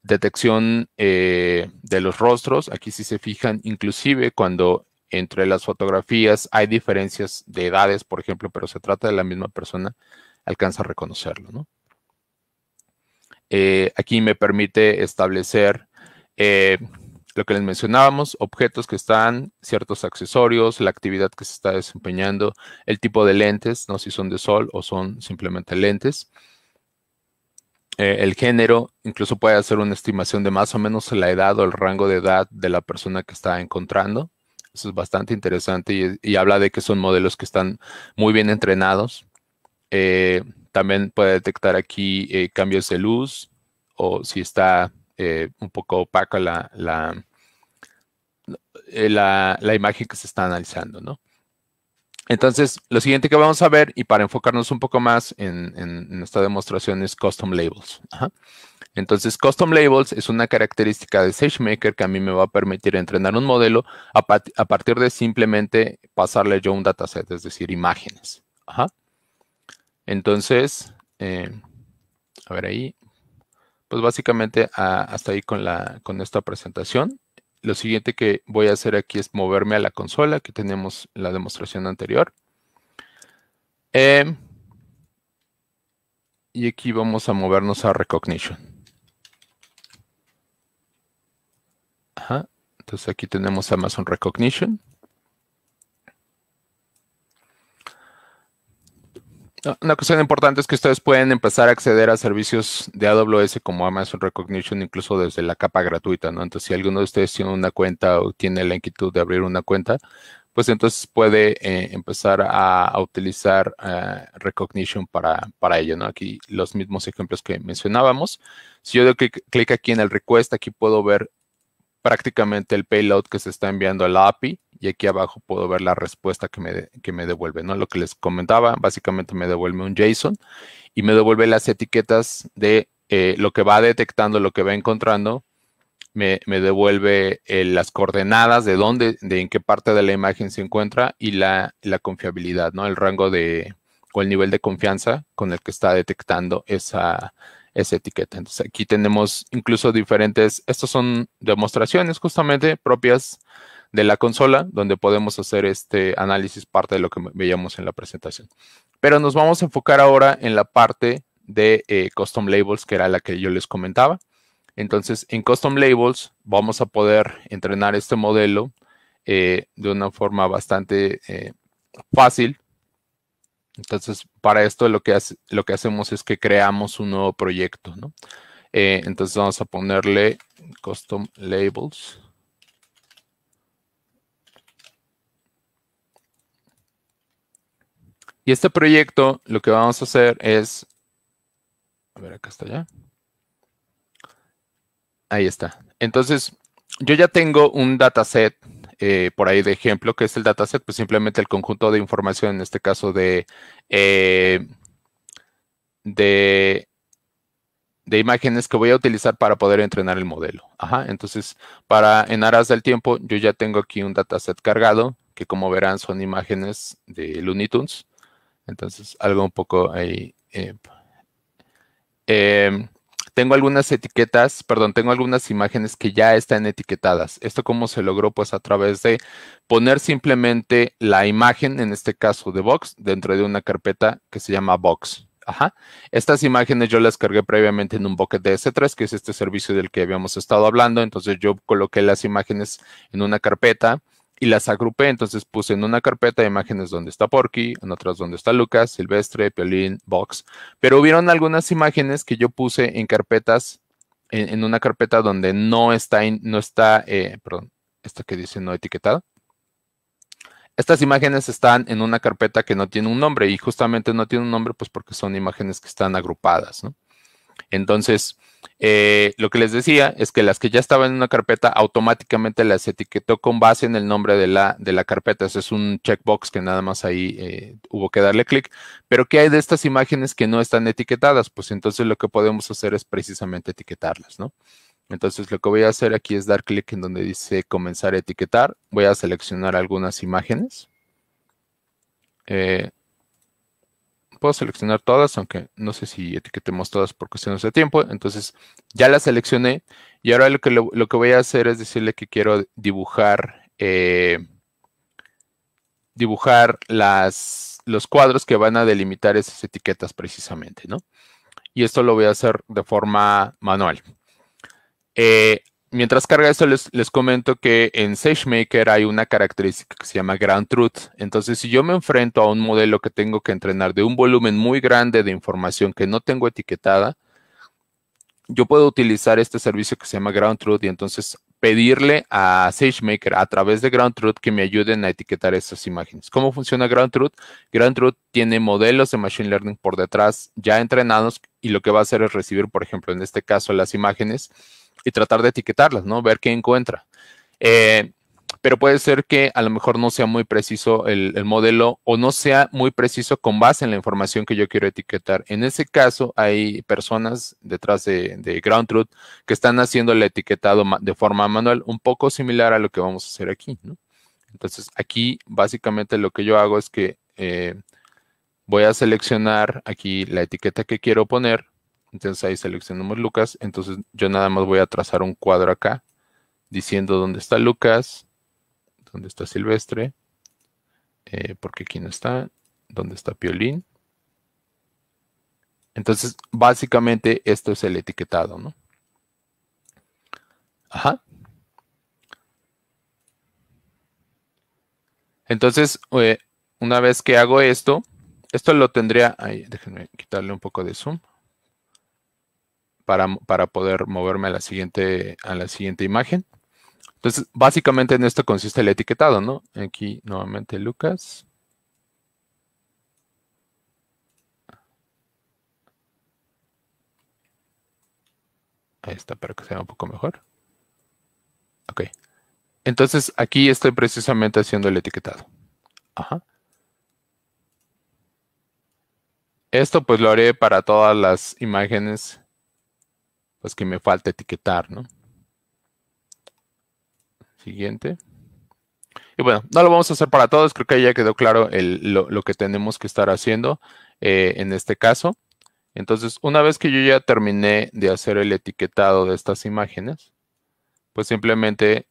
Speaker 1: detección eh, de los rostros. Aquí sí se fijan, inclusive cuando entre las fotografías hay diferencias de edades, por ejemplo, pero se trata de la misma persona, alcanza a reconocerlo. ¿no? Eh, aquí me permite establecer eh, lo que les mencionábamos, objetos que están, ciertos accesorios, la actividad que se está desempeñando, el tipo de lentes, no si son de sol o son simplemente lentes, eh, el género, incluso puede hacer una estimación de más o menos la edad o el rango de edad de la persona que está encontrando. Eso es bastante interesante y, habla de que son modelos que están muy bien entrenados. Eh, también puede detectar aquí eh, cambios de luz o si está eh, un poco opaca eh, la, la, imagen que se está analizando, Entonces, lo siguiente que vamos a ver, y para enfocarnos un poco más en, esta demostración, es Custom Labels. Entonces, Custom Labels es una característica de SageMaker que a mí me va a permitir entrenar un modelo a, partir de simplemente pasarle yo un dataset, es decir, imágenes. Entonces, eh, a ver ahí. Pues básicamente ah, hasta ahí con, la, con esta presentación. Lo siguiente que voy a hacer aquí es moverme a la consola que tenemos la demostración anterior. Em, y aquí vamos a movernos a Recognition. Ajá. Entonces aquí tenemos Amazon Recognition. Una cuestión importante es que ustedes pueden empezar a acceder a servicios de AWS como Amazon Recognition incluso desde la capa gratuita, ¿no? Entonces, si alguno de ustedes tiene una cuenta o tiene la inquietud de abrir una cuenta, pues entonces puede eh, empezar a, utilizar eh, Recognition para, ello, ¿no? Aquí los mismos ejemplos que mencionábamos. Si yo doy clic aquí en el request, aquí puedo ver prácticamente el payload que se está enviando a la API y aquí abajo puedo ver la respuesta que me, devuelve, ¿no? Lo que les comentaba, básicamente me devuelve un JSON y me devuelve las etiquetas de eh, lo que va detectando, lo que va encontrando, me, devuelve eh, las coordenadas de dónde, de en qué parte de la imagen se encuentra y la, la confiabilidad, ¿no? El rango de, o el nivel de confianza con el que está detectando esa, esa etiqueta. Entonces aquí tenemos incluso diferentes, estas son demostraciones justamente propias de la consola, donde podemos hacer este análisis parte de lo que veíamos en la presentación. Pero nos vamos a enfocar ahora en la parte de eh, custom labels, que era la que yo les comentaba. Entonces, en custom labels vamos a poder entrenar este modelo eh, de una forma bastante eh, fácil. Entonces, para esto lo que, lo que hacemos es que creamos un nuevo proyecto, entonces vamos a ponerle custom labels. Y este proyecto lo que vamos a hacer es, a ver, acá está ya. Ahí está. Entonces, yo ya tengo un dataset eh, por ahí de ejemplo, que es el dataset, pues simplemente el conjunto de información, en este caso eh, de, de, imágenes que voy a utilizar para poder entrenar el modelo. Ajá, entonces, para en aras del tiempo, yo ya tengo aquí un dataset cargado, que como verán son imágenes de Looney Tunes. Entonces, algo un poco ahí. Eh, em, tengo algunas etiquetas, perdón, tengo algunas imágenes que ya están etiquetadas. ¿Esto cómo se logró? Pues a través de poner simplemente la imagen, en este caso de Box, dentro de una carpeta que se llama Box. Ajá. Estas imágenes yo las cargué previamente en un bucket de S3, que es este servicio del que habíamos estado hablando. Entonces yo coloqué las imágenes en una carpeta y las agrupé. Entonces puse en una carpeta de imágenes donde está Porky, en otras donde está Lucas, Silvestre, Piolín, Vox. Pero hubieron algunas imágenes que yo puse en carpetas, en, una carpeta donde no está, no está, eh, perdón, esta que dice no etiquetada. Estas imágenes están en una carpeta que no tiene un nombre y justamente no tiene un nombre pues porque son imágenes que están agrupadas, ¿no? Entonces, eh, lo que les decía es que las que ya estaban en una carpeta automáticamente las etiquetó con base en el nombre de la, de la carpeta. Eso es un checkbox que nada más ahí eh, hubo que darle clic. Pero ¿qué hay de estas imágenes que no están etiquetadas? Pues entonces lo que podemos hacer es precisamente etiquetarlas, ¿no? Entonces lo que voy a hacer aquí es dar clic en donde dice comenzar a etiquetar. Voy a seleccionar algunas imágenes. Eh, puedo seleccionar todas, aunque no sé si etiquetemos todas por cuestiones de tiempo. Entonces ya las seleccioné y ahora lo que, que voy a hacer es decirle que quiero dibujar, eh, dibujar las, los cuadros que van a delimitar esas etiquetas precisamente, ¿no? Y esto lo voy a hacer de forma manual. Eh, mientras carga esto, les, les, comento que en SageMaker hay una característica que se llama Ground Truth. Entonces, si yo me enfrento a un modelo que tengo que entrenar de un volumen muy grande de información que no tengo etiquetada, yo puedo utilizar este servicio que se llama Ground Truth y entonces pedirle a SageMaker a través de Ground Truth que me ayuden a etiquetar esas imágenes. ¿Cómo funciona Ground Truth? Ground Truth tiene modelos de Machine Learning por detrás ya entrenados y lo que va a hacer es recibir, por ejemplo, en este caso las imágenes y tratar de etiquetarlas, ¿no? Ver qué encuentra. Eh, pero puede ser que a lo mejor no sea muy preciso el, modelo o no sea muy preciso con base en la información que yo quiero etiquetar. En ese caso, hay personas detrás de, Ground Truth que están haciendo el etiquetado de forma manual, un poco similar a lo que vamos a hacer aquí. ¿no? Entonces, aquí básicamente lo que yo hago es que eh, voy a seleccionar aquí la etiqueta que quiero poner entonces ahí seleccionamos Lucas. Entonces yo nada más voy a trazar un cuadro acá diciendo dónde está Lucas, dónde está Silvestre, eh, porque aquí no está, dónde está Piolín. Entonces, básicamente esto es el etiquetado, ¿no? Ajá. Entonces, eh, una vez que hago esto, esto lo tendría, ahí, déjenme quitarle un poco de zoom para, para poder moverme a la, siguiente, a la siguiente imagen. Entonces, básicamente en esto consiste el etiquetado, ¿no? Aquí nuevamente Lucas. Ahí está, para que sea un poco mejor. Ok. Entonces, aquí estoy precisamente haciendo el etiquetado. Ajá. Esto pues lo haré para todas las imágenes pues que me falta etiquetar, ¿no? Siguiente. Y bueno, no lo vamos a hacer para todos, creo que ya quedó claro lo, que tenemos que estar haciendo eh, en este caso. Entonces, una vez que yo ya terminé de hacer el etiquetado de estas imágenes, pues simplemente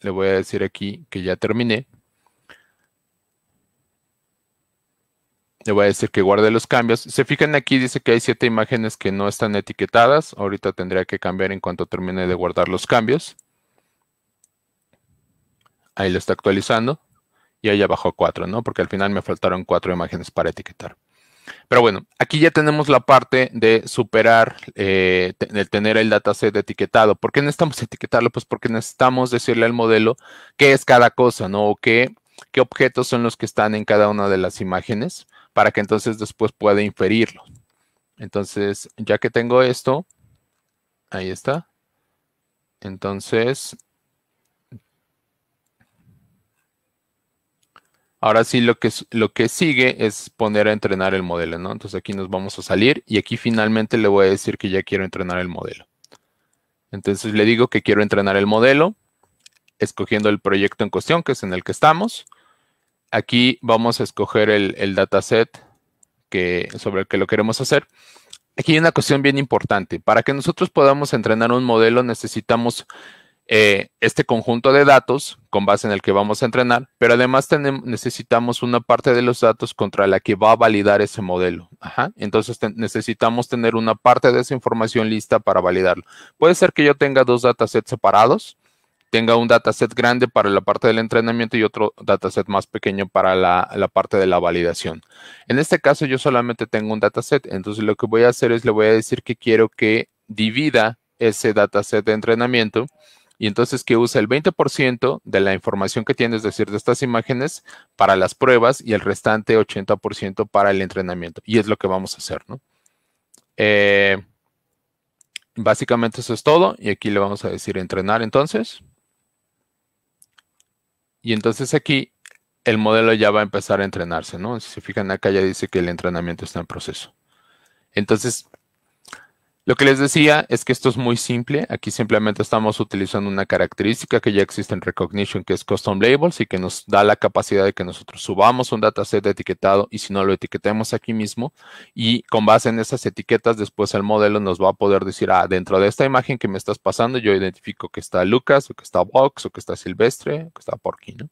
Speaker 1: le voy a decir aquí que ya terminé. le voy a decir que guarde los cambios. Se fijan aquí, dice que hay siete imágenes que no están etiquetadas. Ahorita tendría que cambiar en cuanto termine de guardar los cambios. Ahí lo está actualizando. Y ahí ya bajó cuatro, ¿no? Porque al final me faltaron cuatro imágenes para etiquetar. Pero bueno, aquí ya tenemos la parte de superar eh, el tener el dataset etiquetado. ¿Por qué necesitamos etiquetarlo? Pues porque necesitamos decirle al modelo qué es cada cosa, ¿no? O qué, qué objetos son los que están en cada una de las imágenes para que entonces después pueda inferirlo. Entonces, ya que tengo esto, ahí está. Entonces, ahora sí lo que, lo que sigue es poner a entrenar el modelo, ¿no? Entonces aquí nos vamos a salir y aquí finalmente le voy a decir que ya quiero entrenar el modelo. Entonces le digo que quiero entrenar el modelo, escogiendo el proyecto en cuestión, que es en el que estamos. Aquí vamos a escoger el, dataset sobre el que lo queremos hacer. Aquí hay una cuestión bien importante. Para que nosotros podamos entrenar un modelo necesitamos eh, este conjunto de datos con base en el que vamos a entrenar, pero además necesitamos una parte de los datos contra la que va a validar ese modelo. Entonces necesitamos tener una parte de esa información lista para validarlo. Puede ser que yo tenga dos datasets separados tenga un dataset grande para la parte del entrenamiento y otro dataset más pequeño para la, parte de la validación. En este caso yo solamente tengo un dataset, entonces lo que voy a hacer es le voy a decir que quiero que divida ese dataset de entrenamiento y entonces que use el 20% de la información que tiene, es decir, de estas imágenes para las pruebas y el restante 80% para el entrenamiento. Y es lo que vamos a hacer, ¿no? Eh, básicamente eso es todo y aquí le vamos a decir entrenar entonces. Y entonces aquí el modelo ya va a empezar a entrenarse, ¿no? Si se fijan acá ya dice que el entrenamiento está en proceso. Entonces, lo que les decía es que esto es muy simple. Aquí simplemente estamos utilizando una característica que ya existe en Recognition, que es Custom Labels, y que nos da la capacidad de que nosotros subamos un dataset etiquetado y si no lo etiquetemos aquí mismo, y con base en esas etiquetas, después el modelo nos va a poder decir, ah, dentro de esta imagen que me estás pasando, yo identifico que está Lucas, o que está Vox, o que está Silvestre, o que está Porky, ¿no?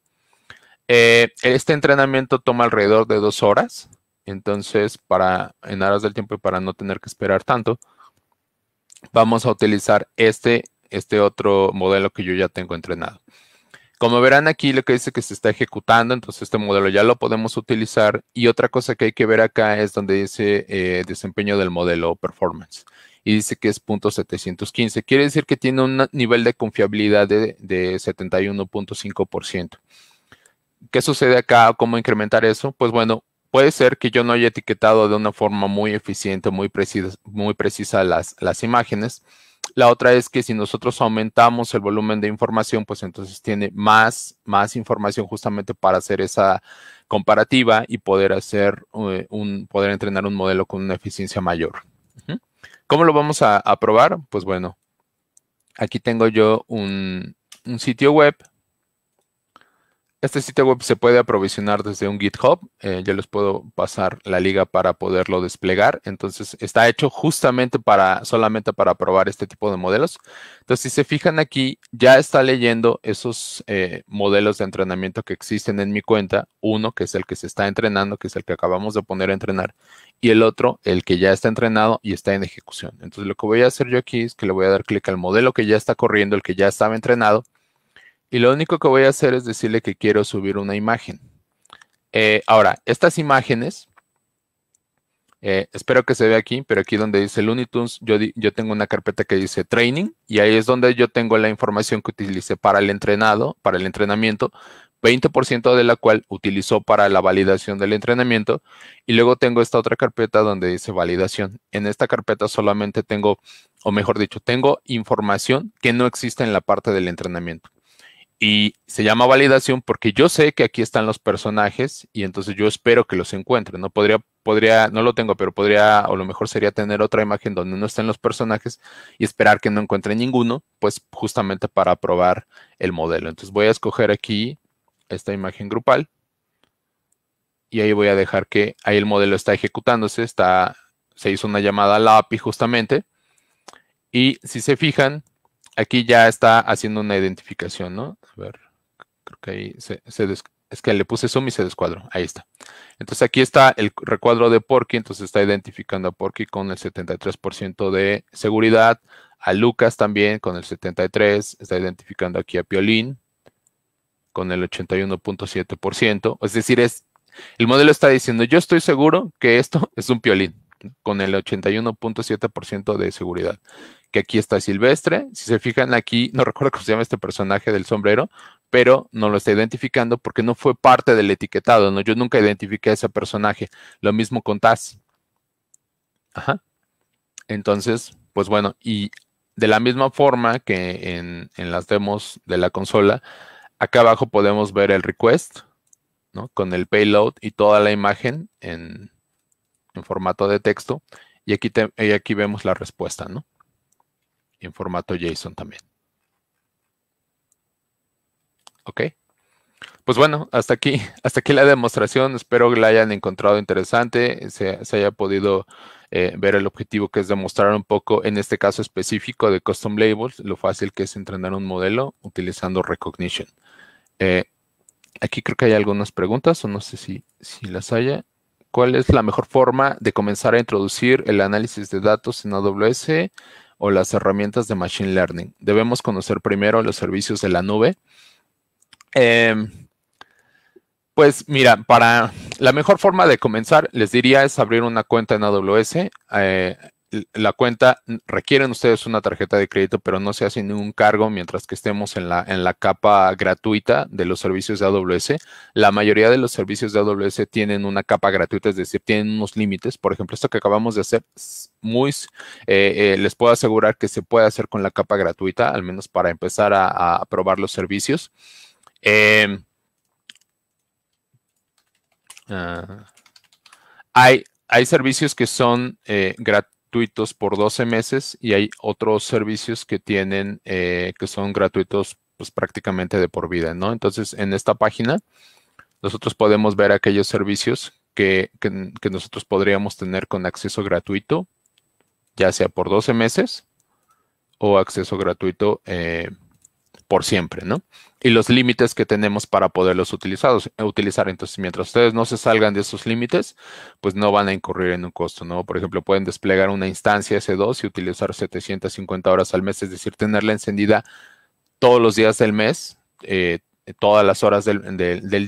Speaker 1: Eh, este entrenamiento toma alrededor de dos horas, entonces, para, en aras del tiempo y para no tener que esperar tanto, vamos a utilizar este, este otro modelo que yo ya tengo entrenado. Como verán aquí lo que dice que se está ejecutando, entonces este modelo ya lo podemos utilizar. Y otra cosa que hay que ver acá es donde dice eh, desempeño del modelo performance. Y dice que es .715. Quiere decir que tiene un nivel de confiabilidad de, de 71.5%. ¿Qué sucede acá? ¿Cómo incrementar eso? Pues bueno, puede ser que yo no haya etiquetado de una forma muy eficiente, muy precisa, muy precisa las, imágenes. La otra es que si nosotros aumentamos el volumen de información, pues entonces tiene más, información justamente para hacer esa comparativa y poder hacer eh, un, poder entrenar un modelo con una eficiencia mayor. ¿Cómo lo vamos a, probar? Pues bueno, aquí tengo yo un sitio web este sitio web se puede aprovisionar desde un GitHub. Eh, yo les puedo pasar la liga para poderlo desplegar. Entonces, está hecho justamente para, solamente para probar este tipo de modelos. Entonces, si se fijan aquí, ya está leyendo esos eh, modelos de entrenamiento que existen en mi cuenta. Uno, que es el que se está entrenando, que es el que acabamos de poner a entrenar. Y el otro, el que ya está entrenado y está en ejecución. Entonces, lo que voy a hacer yo aquí es que le voy a dar clic al modelo que ya está corriendo, el que ya estaba entrenado y lo único que voy a hacer es decirle que quiero subir una imagen. Eh, ahora, estas imágenes, eh, espero que se vea aquí, pero aquí donde dice Looney Tunes, yo, yo tengo una carpeta que dice Training y ahí es donde yo tengo la información que utilicé para el entrenado, para el entrenamiento, 20% de la cual utilizó para la validación del entrenamiento. Y luego tengo esta otra carpeta donde dice validación. En esta carpeta solamente tengo, o mejor dicho, tengo información que no existe en la parte del entrenamiento. Y se llama validación porque yo sé que aquí están los personajes y entonces yo espero que los encuentre. No podría, podría, no lo tengo, pero podría, o lo mejor sería tener otra imagen donde no estén los personajes y esperar que no encuentre ninguno, pues justamente para probar el modelo. Entonces voy a escoger aquí esta imagen grupal y ahí voy a dejar que ahí el modelo está ejecutándose, está, se hizo una llamada a la API justamente. Y si se fijan, aquí ya está haciendo una identificación, ¿no? A ver, creo que ahí se, se es que le puse zoom y se descuadró. Ahí está. Entonces aquí está el recuadro de Porky, entonces está identificando a Porky con el 73% de seguridad, a Lucas también con el 73%, está identificando aquí a Piolín con el 81.7%, es decir, es el modelo está diciendo, yo estoy seguro que esto *laughs* es un piolín, con el 81.7% de seguridad que aquí está Silvestre. Si se fijan aquí, *laughs* no recuerdo cómo se llama este personaje del sombrero, pero no lo está identificando porque no fue parte del etiquetado, ¿no? Yo nunca identifiqué a ese personaje. Lo mismo con Taz. Ajá. Entonces, pues bueno, y de la misma forma que en, las demos de la consola, acá abajo podemos ver el request, ¿no? Con el payload y toda la imagen en, formato de texto. Y aquí, y aquí vemos la respuesta, ¿no? en formato JSON también. ¿Ok? Pues bueno, hasta aquí, *laughs* hasta aquí la demostración. Espero que la hayan encontrado interesante, se, haya podido eh, ver el objetivo que es demostrar un poco, en este caso específico de Custom Labels, lo fácil que es entrenar un modelo utilizando Recognition. Eh, aquí creo que hay algunas preguntas, o no sé si, si las haya. ¿Cuál es la mejor forma de comenzar a introducir el análisis de datos en AWS? o las herramientas de Machine Learning. Debemos conocer primero los servicios de la nube. Em, pues mira, para la mejor forma de comenzar, les diría es abrir una cuenta en AWS. Eh, la cuenta, requieren ustedes una tarjeta de crédito, pero no se hace ningún cargo mientras que estemos en la, capa gratuita de los servicios de AWS. La mayoría de los servicios de AWS tienen una capa gratuita, es decir, tienen unos límites. Por ejemplo, esto que acabamos de hacer, muy, eh, eh, les puedo asegurar que se puede hacer con la capa gratuita, al menos para empezar a, probar los servicios. Em, ah, hay, hay servicios que son eh, gratuitos gratuitos por 12 meses y hay otros servicios que tienen, eh, que son gratuitos pues prácticamente de por vida, ¿no? Entonces, en esta página, nosotros podemos ver aquellos servicios que, nosotros podríamos tener con acceso gratuito, ya sea por 12 meses o acceso gratuito eh, por siempre, ¿no? Y los límites que tenemos para poderlos utilizar eh, utilizar. Entonces, mientras ustedes no se salgan de esos límites, pues no van a incurrir en un costo, ¿no? Por ejemplo, pueden desplegar una instancia S2 y utilizar 750 horas al mes, es decir, tenerla encendida todos los días del mes, eh, todas las horas del,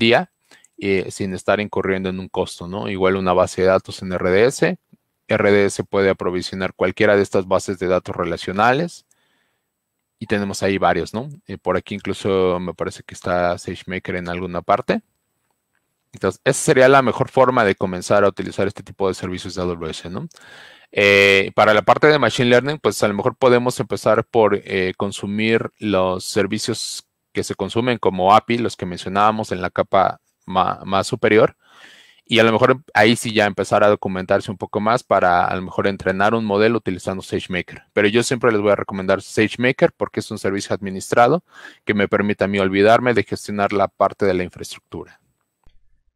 Speaker 1: día, eh, sin estar incurriendo en un costo, ¿no? Igual una base de datos en RDS. RDS puede aprovisionar cualquiera de estas bases de datos relacionales y tenemos ahí varios, ¿no? Eh, por aquí incluso me parece que está SageMaker en alguna parte. Entonces, esa sería la mejor forma de comenzar a utilizar este tipo de servicios de AWS, ¿no? Eh, para la parte de Machine Learning, pues a lo mejor podemos empezar por eh, consumir los servicios que se consumen como API, los que mencionábamos en la capa más superior, y a lo mejor ahí sí ya empezar a documentarse un poco más para a lo mejor entrenar un modelo utilizando SageMaker. Pero yo siempre les voy a recomendar SageMaker porque es un servicio administrado que me permite a mí olvidarme de gestionar la parte de la infraestructura.